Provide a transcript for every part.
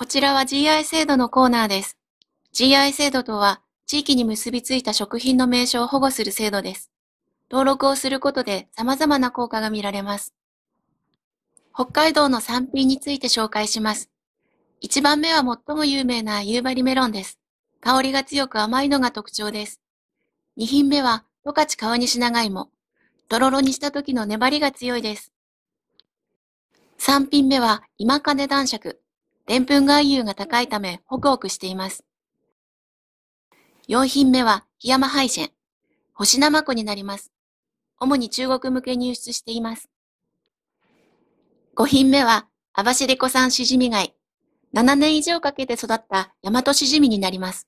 こちらは GI 制度のコーナーです。GI 制度とは、地域に結びついた食品の名称を保護する制度です。登録をすることで様々な効果が見られます。北海道の産品について紹介します。1番目は最も有名な夕張メロンです。香りが強く甘いのが特徴です。2品目は十勝川西長芋。とろろにした時の粘りが強いです。3品目は今金男爵。でんぷん含有が高いためホクホクしています。4品目は、ヤ山ハイジェン。星生ナマコになります。主に中国向けに輸出しています。5品目は、網走コ産シジミ貝。7年以上かけて育った大和シジミになります。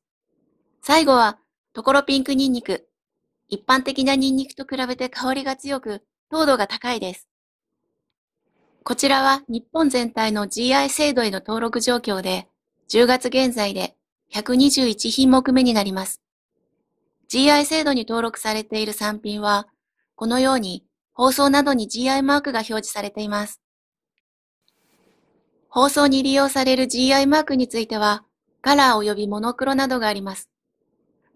最後は、トコロピンクニンニク。一般的なニンニクと比べて香りが強く、糖度が高いです。こちらは日本全体の GI 制度への登録状況で、10月現在で121品目目になります。GI 制度に登録されている産品は、このように放送などに GI マークが表示されています。放送に利用される GI マークについては、カラー及びモノクロなどがあります。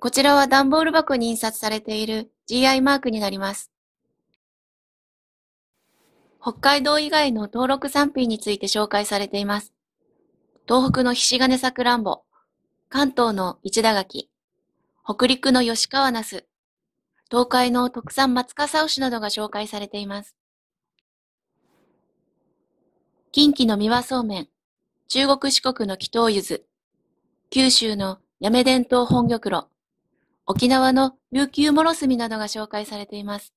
こちらは段ボール箱に印刷されている GI マークになります。北海道以外の登録産品について紹介されています。東北のひしがねさくらんぼ、関東の市田垣、北陸の吉川なす、東海の特産松笠牛などが紹介されています。近畿の三輪そうめん、中国四国の祈祷ゆず、九州の八女伝統本玉露、沖縄の琉球もろすみなどが紹介されています。